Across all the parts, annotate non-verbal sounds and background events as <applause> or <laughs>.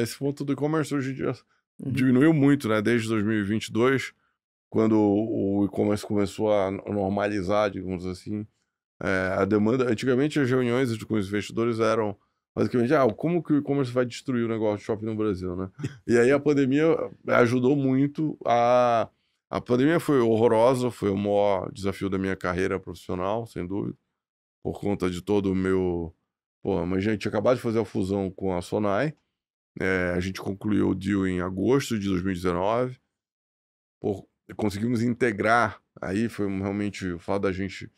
Esse ponto do e-commerce hoje em dia uhum. diminuiu muito, né? Desde 2022, quando o e-commerce começou a normalizar, digamos assim, é, a demanda. Antigamente, as reuniões com os investidores eram basicamente, ah, como que o e-commerce vai destruir o negócio de shopping no Brasil, né? E aí a pandemia eh, ajudou muito a... A pandemia foi horrorosa, foi o maior desafio da minha carreira profissional, sem dúvida, por conta de todo o meu... Pô, mas a gente acabou de fazer a fusão com a Sonai, é, a gente concluiu o deal em agosto de 2019. Por, conseguimos integrar. Aí foi realmente o fato da gente.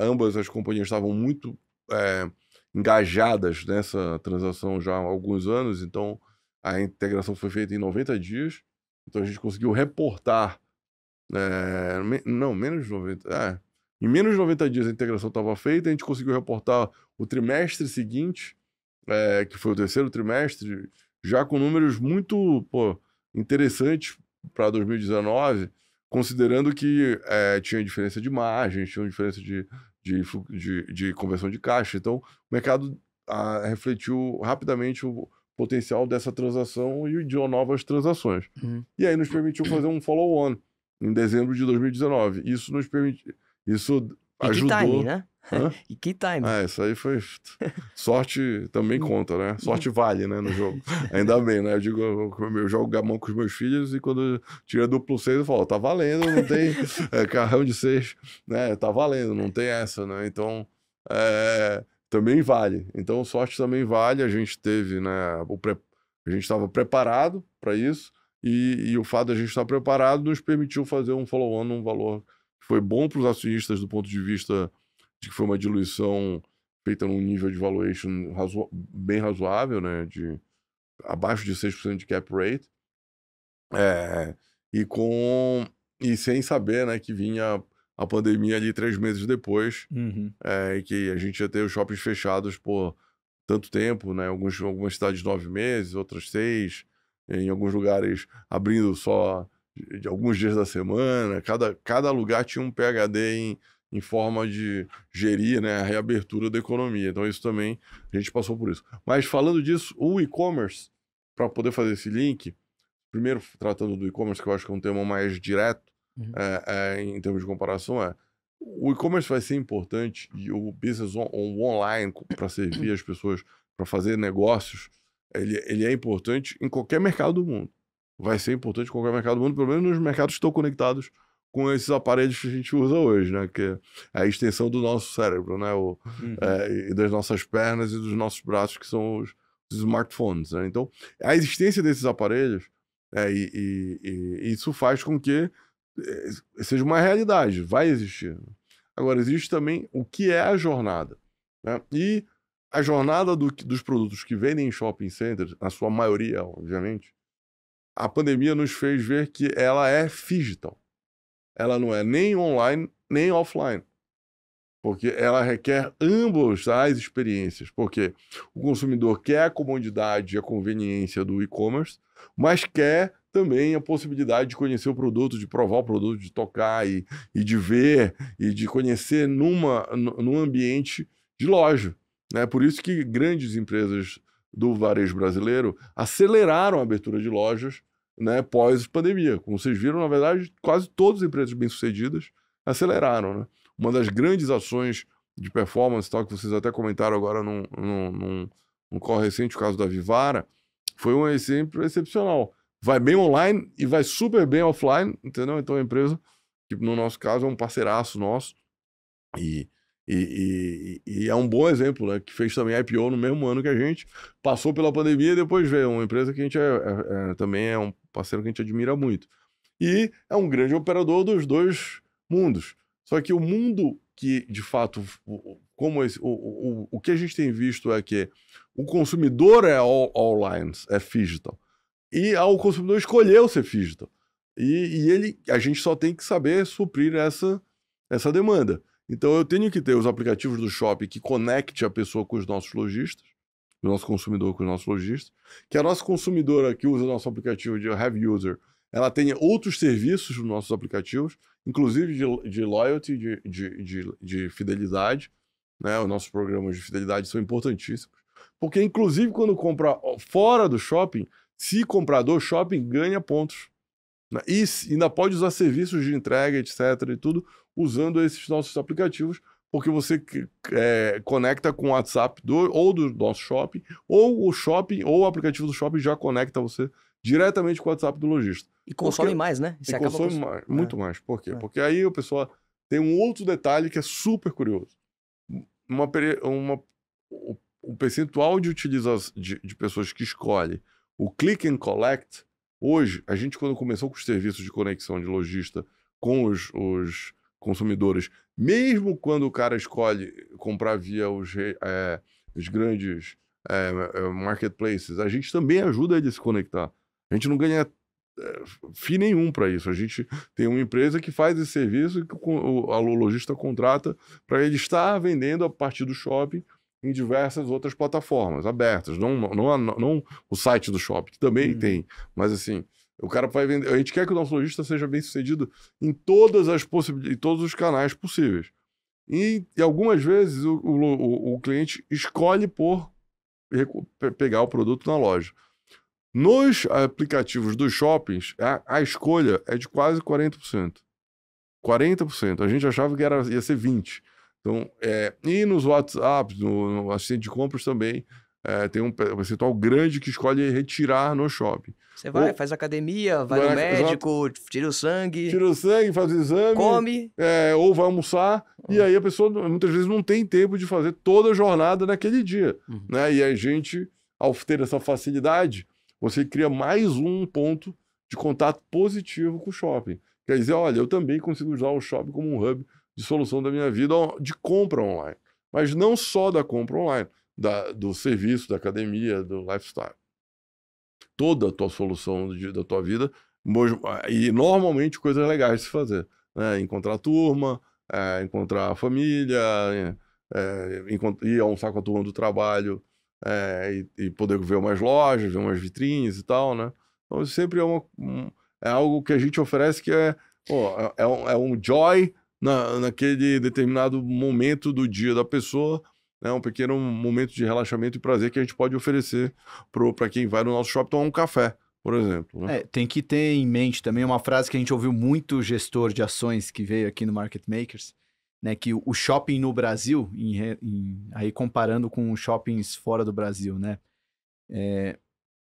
Ambas as companhias estavam muito é, engajadas nessa transação já há alguns anos, então a integração foi feita em 90 dias. Então a gente conseguiu reportar. É, me, não, menos de 90. É, em menos de 90 dias a integração estava feita, a gente conseguiu reportar o trimestre seguinte é, que foi o terceiro trimestre, já com números muito pô, interessantes para 2019, considerando que é, tinha diferença de margens, tinha diferença de, de, de, de, conversão de caixa. Então, o mercado a, ah, refletiu rapidamente o potencial dessa transação e de novas transações. Uhum. E aí nos permitiu fazer um follow-on em dezembro de 2019. Isso nos permitiu. Isso e ajudou. time, né? <laughs> e que time. É, isso aí foi. <laughs> Sorte também hum. conta, né? Sorte vale, né? No jogo. <laughs> Ainda bem, né? Eu digo, eu jogo gamão com os meus filhos e quando tira duplo seis, eu falo, tá valendo, não tem é, carrão de seis, né? Tá valendo, não tem essa, né? Então, é, também vale. Então, sorte também vale. A gente teve, né? O pre... A gente estava preparado para isso e, e, o fato de a gente estar preparado nos permitiu fazer um follow-on num valor que foi bom para os acionistas do ponto de vista de que foi uma diluição feita num nível de valuation razo bem razoável, né? De abaixo de 6% de cap rate. É, e com e sem saber, né, que vinha a pandemia ali três meses depois, uhum. é, que a gente ia ter os shoppings fechados por tanto tempo, né? Alguns, algumas cidades nove meses, outras seis, em alguns lugares abrindo só de alguns dias da semana. Cada, cada lugar tinha um PHD em em forma de gerir né, a reabertura da economia. Então, isso também a gente passou por isso. Mas falando disso, o e-commerce, para poder fazer esse link, primeiro tratando do e-commerce, que eu acho que é um tema mais direto uhum. é, é, em termos de comparação, é o e-commerce vai ser importante e o business on, on online para servir as pessoas para fazer negócios, ele, ele é importante em qualquer mercado do mundo. Vai ser importante em qualquer mercado do mundo, pelo menos nos mercados que estão conectados com esses aparelhos que a gente usa hoje, né? Que é a extensão do nosso cérebro, né? O, uhum. é, e das nossas pernas e dos nossos braços, que são os, os smartphones, né? Então, a existência desses aparelhos, é, e, e, e, isso faz com que é, seja uma realidade, vai existir. Agora, existe também o que é a jornada, né? E a jornada do, dos produtos que vendem em shopping centers, na sua maioria, obviamente, a pandemia nos fez ver que ela é digital ela não é nem online nem offline. Porque ela requer ambas as experiências. Porque o consumidor quer a comodidade e a conveniência do e-commerce, mas quer também a possibilidade de conhecer o produto, de provar o produto, de tocar e, e de ver e de conhecer numa, num ambiente de loja. é Por isso que grandes empresas do varejo brasileiro aceleraram a abertura de lojas né, pós-pandemia. Como vocês viram, na verdade, quase todas as empresas bem-sucedidas aceleraram. Né? Uma das grandes ações de performance, tal, que vocês até comentaram agora num, num, num, num call recente, o caso da Vivara, foi um exemplo excepcional. Vai bem online e vai super bem offline, entendeu? Então a empresa, que no nosso caso é um parceiraço nosso, e e, e, e, é um bom exemplo, né? Que fez também IPO no mesmo ano que a gente, passou pela pandemia e depois veio. Uma empresa que a gente é, é, é, também é um parceiro que a gente admira muito. E é um grande operador dos dois mundos. Só que o mundo que, de fato, como esse, o, o, o que a gente tem visto é que o consumidor é all, lines é digital. E o consumidor escolheu ser digital. E, e ele, a gente só tem que saber suprir essa, essa demanda. Então eu tenho que ter os aplicativos do shopping que conecte a pessoa com os nossos lojistas, o nosso consumidor com os nossos lojistas, que a nossa consumidora que usa o nosso aplicativo de Have User, ela tenha outros serviços nos nossos aplicativos, inclusive de, de loyalty, de, de, de, de fidelidade. Né? Os nossos programas de fidelidade são importantíssimos. Porque, inclusive, quando compra fora do shopping, se comprar do shopping, ganha pontos. Né? E ainda pode usar serviços de entrega, etc. e tudo, usando esses nossos aplicativos, porque você é, conecta com o WhatsApp do, ou do nosso shopping, ou o shopping, ou o aplicativo do shopping já conecta você diretamente com o WhatsApp do lojista. E consome porque, mais, né? Você consome cons... mais, muito é. mais. Por quê? É. Porque aí o pessoal tem um outro detalhe que é super curioso. Uma, uma, o, o percentual de utilizas de, de pessoas que escolhe o click and collect, hoje, a gente quando começou com os serviços de conexão de lojista com os, os consumidores, mesmo quando o cara escolhe comprar via os, é, os grandes é, é, marketplaces, a gente também ajuda ele a se conectar. A gente não ganha é, nenhum para isso. A gente tem uma empresa que faz esse serviço que o, o lojista contrata para ele estar vendendo a partir do shopping em diversas outras plataformas abertas, não, não, não, não o site do shopping, que também hum. tem, mas assim, o cara vai vender. A gente quer que o nosso logista seja bem sucedido em todas as possibilidades, em todos os canais possíveis. E, e algumas vezes o, o, o, cliente escolhe por pegar o produto na loja. Nos aplicativos dos shoppings, a, a escolha é de quase 40%. 40%. A gente achava que era, ia ser 20%. Então, é, e nos WhatsApps, no, no assistente de compras também, é, tem um percentual tá grande que escolhe retirar no shopping. Você vai, Ou, faz academia, vai, vai no médico, exato. tira o sangue. Tira o sangue, faz o exame. Come. É, ou vai almoçar. Uhum. E hum. aí a pessoa muitas vezes não tem tempo de fazer toda a jornada naquele dia. Uhum. Né? E a gente, ao ter essa facilidade, você cria mais um ponto de contato positivo com o shopping. Quer dizer, olha, eu também consigo usar o shopping como um hub de solução da minha vida de compra online. Mas não só da compra online da, do serviço, da academia, do lifestyle. Toda a tua solução de, da tua vida, ah, e normalmente coisas legais de se fazer. Né? Encontrar turma, é, encontrar família, é, é, ir almoçar com a turma do trabalho é, e, e, poder ver umas lojas, ver umas vitrines e tal, né? Então sempre é, uma, é algo que a gente oferece que é, pô, é, é, um, é um joy na, naquele determinado momento do dia da pessoa né, um pequeno momento de relaxamento e prazer que a gente pode oferecer para quem vai no nosso shopping tomar um café, por exemplo. Né? É, tem que ter em mente também uma frase que a gente ouviu muito gestor de ações que veio aqui no Market Makers, né, que o shopping no Brasil, em, em, aí comparando com shoppings fora do Brasil, né, é,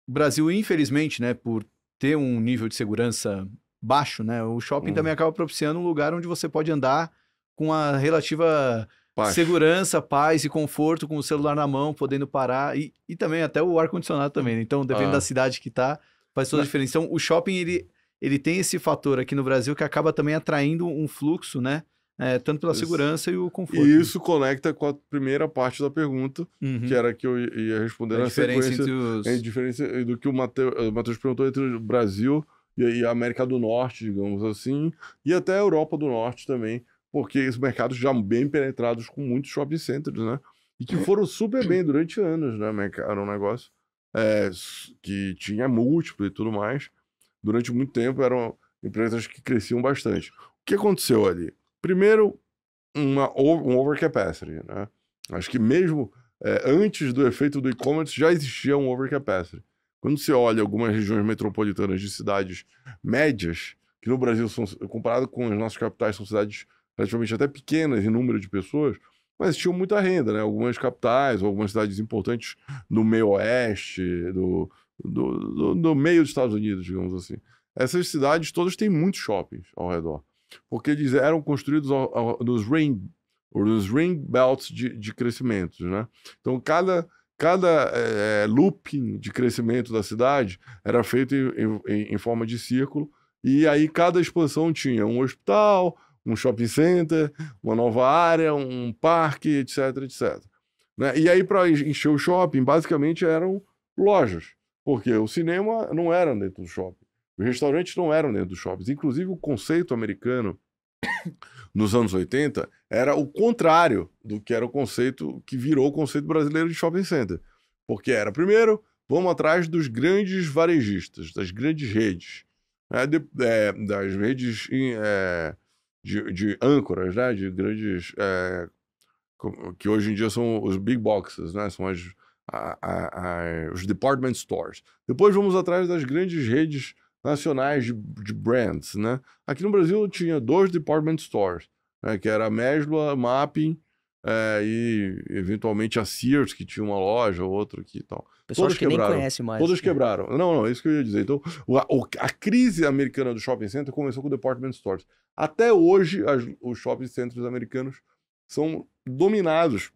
o Brasil, infelizmente, né, por ter um nível de segurança baixo, né, o shopping uhum. também acaba propiciando um lugar onde você pode andar com a relativa Paz. Segurança, paz e conforto com o celular na mão, podendo parar. E, e também até o ar-condicionado também, né? Então, dependendo ah. da cidade que tá, faz toda a né? diferença. Então, o shopping, ele, ele tem esse fator aqui no Brasil que acaba também atraindo um fluxo, né? É, tanto pela isso. segurança e o conforto. E né? isso conecta com a primeira parte da pergunta, uhum. que era que eu ia responder a na sequência. Os... A diferença eh, do que eh, o Matheus perguntou entre o Brasil e a América do Norte, digamos assim, e até a Europa do Norte também, porque os mercados já bem penetrados com muitos shopping centers, né? E que é. foram super bem durante anos, né? Era um negócio é, que tinha múltiplo e tudo mais. Durante muito tempo eram empresas que cresciam bastante. O que aconteceu ali? Primeiro, uma, um overcapacity, né? Acho que mesmo é, antes do efeito do e-commerce já existia um overcapacity. Quando você olha algumas regiões metropolitanas de cidades médias, que no Brasil são, comparado com as nossas capitais, são cidades relativamente até pequenas em número de pessoas, mas tinham muita renda, né? Algumas capitais, algumas cidades importantes do meio oeste, do, do, do, do meio dos Estados Unidos, digamos assim. Essas cidades todas têm muitos shoppings ao redor, porque eles eram construídos ao, ao, nos ring, nos ring belts de, de crescimento, né? Então, cada cada é, looping de crescimento da cidade era feito em, em, em, forma de círculo, e aí cada expansão tinha um hospital, um shopping center, uma nova área, um parque, etc, etc. Né? E aí, para encher o shopping, basicamente eram lojas, porque o cinema não era dentro do shopping, os restaurantes não eram dentro dos shoppings. Inclusive, o conceito americano <coughs> nos anos 80 era o contrário do que era o conceito que virou o conceito brasileiro de shopping center. Porque era, primeiro, vamos atrás dos grandes varejistas, das grandes redes, né? de, é, das redes é, de, de âncoras, né? De grandes. É, que hoje em dia são os big boxes, né? São as, a, a, a, os department stores. Depois vamos atrás das grandes redes nacionais de, de brands, né? Aqui no Brasil tinha dois department stores, né? que era a Mesla, Mapping é, e eventualmente a Sears, que tinha uma loja ou outra aqui e tal. Pessoas todos que quebraram. nem conhece mais. Todos quebraram. Não, não, é isso que eu ia dizer. Então, a, a crise americana do shopping center começou com o department stores. Até hoje, as, os shopping centers americanos são dominados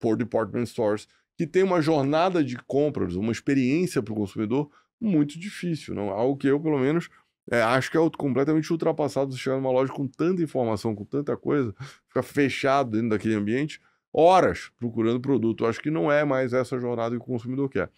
por department stores, que tem uma jornada de compras, uma experiência para o consumidor muito difícil. não Algo que eu, pelo menos, é, acho que é completamente ultrapassado você chegar numa loja com tanta informação, com tanta coisa, ficar fechado dentro daquele ambiente horas procurando produto. Acho que não é mais essa jornada que o consumidor quer.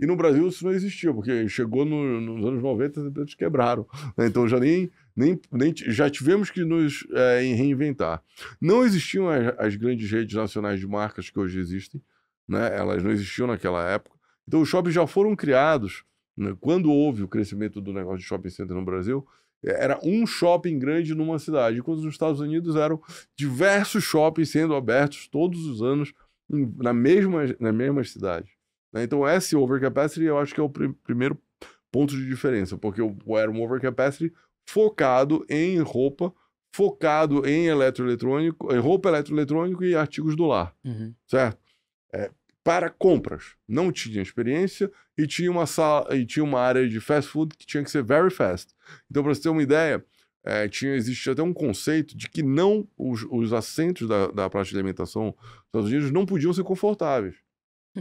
E no Brasil isso não existia, porque chegou no, nos anos 90 eles quebraram. Né? Então já nem, nem, nem já tivemos que nos é, reinventar. Não existiam as, as, grandes redes nacionais de marcas que hoje existem, né? elas não existiam naquela época. Então os shoppings já foram criados né, quando houve o crescimento do negócio de shopping center no Brasil, é, era um shopping grande numa cidade, enquanto nos Estados Unidos eram diversos shoppings sendo abertos todos os anos na mesma, na mesma cidade. Né. Então, esse overcapacity eu acho que é o pr primeiro ponto de diferença, porque era um overcapacity focado em roupa, focado em eletroeletrônico, em roupa eletroeletrônico e artigos do lar, uhum. certo? É, para compras. Não tinha experiência e tinha uma sala e tinha uma área de fast food que tinha que ser very fast. Então, para você ter uma ideia, é, tinha existe até um conceito de que não os, os assentos da, da praça de alimentação dos Estados Unidos não podiam ser confortáveis.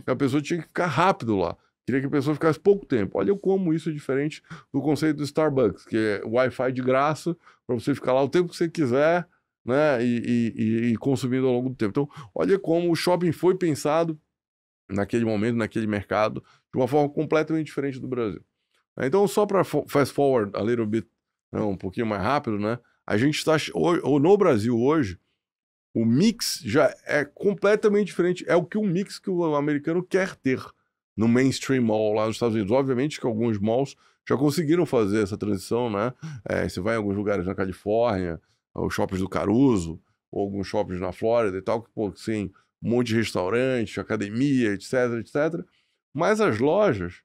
A pessoa tinha que ficar rápido lá. Queria que a pessoa ficasse pouco tempo. Olha como isso é diferente do conceito do Starbucks, que é Wi-Fi de graça, para você ficar lá o tempo que você quiser, né? E, e, e, consumindo ao longo do tempo. Então, olha como o shopping foi pensado naquele momento, naquele mercado, de uma forma completamente diferente do Brasil. Então, só para fast forward a little bit, né, um pouquinho mais rápido, né? A gente está, ou no Brasil hoje, o mix já é completamente diferente. É o que o mix que o americano quer ter no mainstream mall lá nos Estados Unidos. Obviamente que alguns malls já conseguiram fazer essa transição, né? É, você vai em alguns lugares na Califórnia, os shoppings do Caruso, ou alguns shoppings na Flórida e tal, que, pô, sim, um monte de restaurante, academia, etc, etc. Mas as lojas,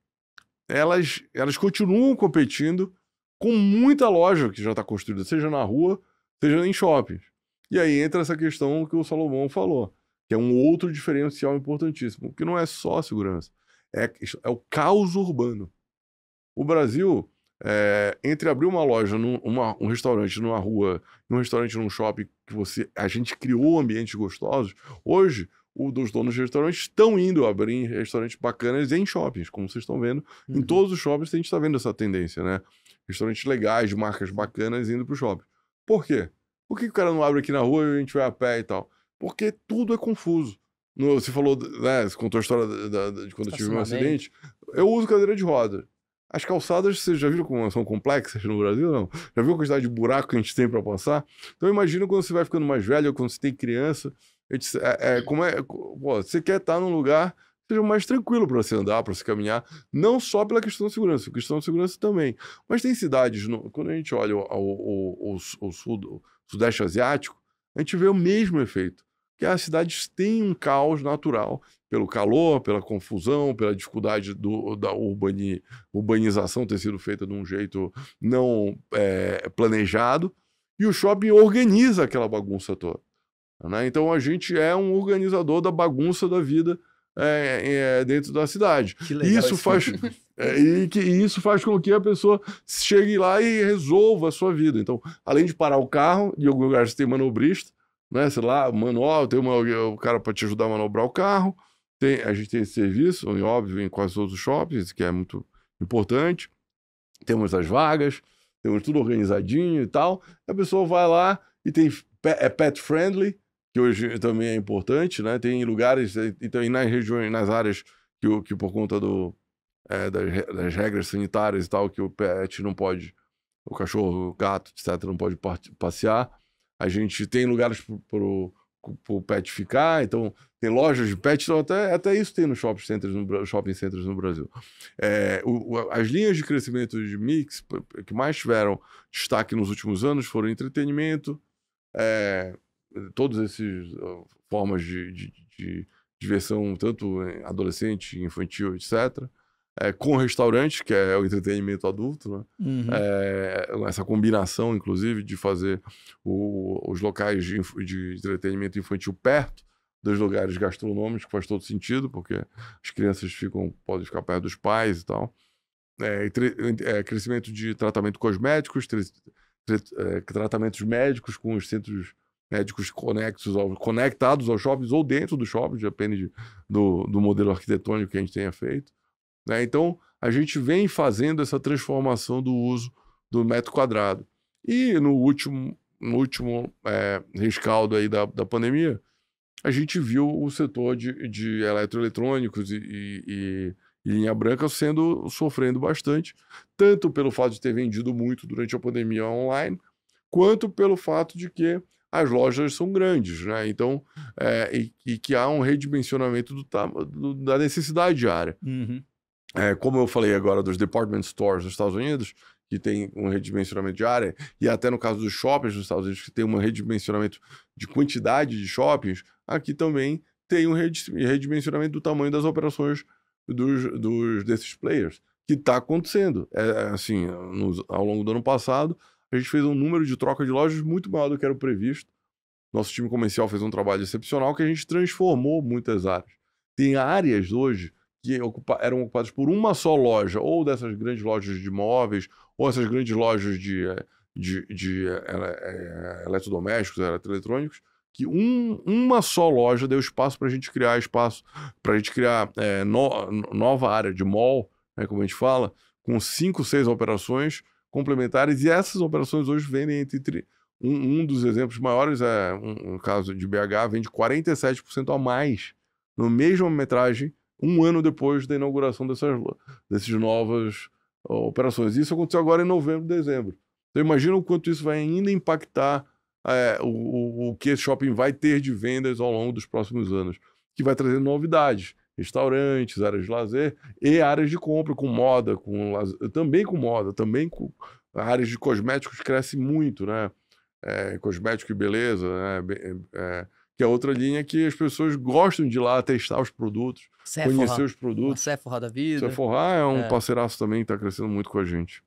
elas, elas continuam competindo com muita loja que já está construída, seja na rua, seja em shoppings. E aí entra essa questão que o Salomão falou, que é um outro diferencial importantíssimo, que não é só segurança, é, é o caos urbano. O Brasil, é, entre abrir uma loja, num, uma, um restaurante numa rua, um restaurante num shopping que você, a gente criou ambientes gostosos. Hoje, o dos donos de restaurantes estão indo abrir restaurantes bacanas em shoppings, como vocês estão vendo. Uhum. Em todos os shoppings a gente está vendo essa tendência, né? Restaurantes legais, marcas bacanas indo para o shopping. Por quê? Por que o cara não abre aqui na rua e a gente vai a pé e tal? Porque tudo é confuso. No, você falou, né, você contou a história da, da, de quando eu tive um acidente. Eu uso cadeira de roda. As calçadas, vocês já viram como são complexas no Brasil? Não. Já viu a quantidade de buraco que a gente tem para passar? Então imagina quando você vai ficando mais velho, quando você tem criança. Te, é, é, como é, pô, você quer estar tá num lugar que seja mais tranquilo para você andar, para você caminhar, não só pela questão de segurança, questão de segurança também. Mas tem cidades, no, quando a gente olha o, o, o, o, sul, o Sudeste Asiático, a gente vê o mesmo efeito que as cidades têm um caos natural pelo calor, pela confusão, pela dificuldade do, da urbani, urbanização ter sido feita de um jeito não é, planejado, e o shopping organiza aquela bagunça toda. Né? Então a gente é um organizador da bagunça da vida é, é, dentro da cidade. Que legal isso faz <laughs> é, e que isso faz com que a pessoa chegue lá e resolva a sua vida. Então, além de parar o carro, em algum lugar você tem manobrista, né? Sei lá, manual, tem uma, o cara para te ajudar a manobrar o carro. Tem, a gente tem esse serviço, óbvio, em quase todos os shoppings, que é muito importante. Temos as vagas, temos tudo organizadinho e tal. A pessoa vai lá e tem é pet friendly, que hoje também é importante, né? Tem lugares, eh, então, e nas regiões, nas áreas que, que por conta do, é, das, das, regras sanitárias e tal, que o pet não pode, o cachorro, o gato, etc., não pode passear a gente tem lugares para o pet ficar, então tem lojas de pet, então até, até isso tem nos shopping centers no, shopping centers no Brasil. É, o, as linhas de crescimento de mix que mais tiveram destaque nos últimos anos foram entretenimento, é, todas essas formas de, de, de diversão, tanto adolescente, infantil, etc é, com restaurante, que é o entretenimento adulto, né? Uhum. É, essa combinação, inclusive, de fazer o, os locais de, de entretenimento infantil perto dos lugares gastronômicos, que faz todo sentido, porque as crianças ficam, podem ficar perto dos pais e tal. É, é, crescimento de tratamento cosméticos, é, tratamentos médicos com os centros médicos conexos ao, conectados aos shoppings ou dentro dos shoppings, depende de, do, do modelo arquitetônico que a gente tenha feito. Né? Então, a gente vem fazendo essa transformação do uso do metro quadrado. E no último, no último é, rescaldo aí da, da pandemia, a gente viu o setor de, de eletroeletrônicos e, e, e, linha branca sendo sofrendo bastante, tanto pelo fato de ter vendido muito durante a pandemia online, quanto pelo fato de que as lojas são grandes, né? Então, é, e, e, que há um redimensionamento do, do, da necessidade de área. Uhum é, como eu falei agora dos department stores nos Estados Unidos, que tem um redimensionamento de área, e até no caso dos shoppings nos Estados Unidos, que tem um redimensionamento de quantidade de shoppings, aqui também tem um redimensionamento do tamanho das operações dos, dos desses players, que está acontecendo. É, é, assim, nos, ao longo do ano passado, a gente fez um número de troca de lojas muito maior do que era o previsto. Nosso time comercial fez um trabalho excepcional que a gente transformou muitas áreas. Tem áreas hoje que ocupa, eram ocupados por uma só loja, ou dessas grandes lojas de móveis, ou essas grandes lojas de, eh, de, de é, é, eletrodomésticos, eletroeletrônicos, que um, uma só loja deu espaço para a gente criar espaço, para a gente criar é, no, nova área de mall, né, como a gente fala, com cinco, seis operações complementares, e essas operações hoje vendem entre. Um, um dos exemplos maiores é um, um caso de BH, vende 47% a mais no mesmo metragem um ano depois da inauguração dessas, dessas novas uh, operações. Isso aconteceu agora em novembro, dezembro. Então imagina o quanto isso vai ainda impactar é, o, o, que esse shopping vai ter de vendas ao longo dos próximos anos, que vai trazer novidades, restaurantes, áreas de lazer e áreas de compra com moda, com também com moda, também com áreas de cosméticos cresce muito, né? É, cosmético e beleza, né? É, que é outra linha que as pessoas gostam de ir lá testar os produtos, Sephora. conhecer os produtos. A Sephora da vida. Sephora é um é. parceiraço também, está crescendo muito com a gente.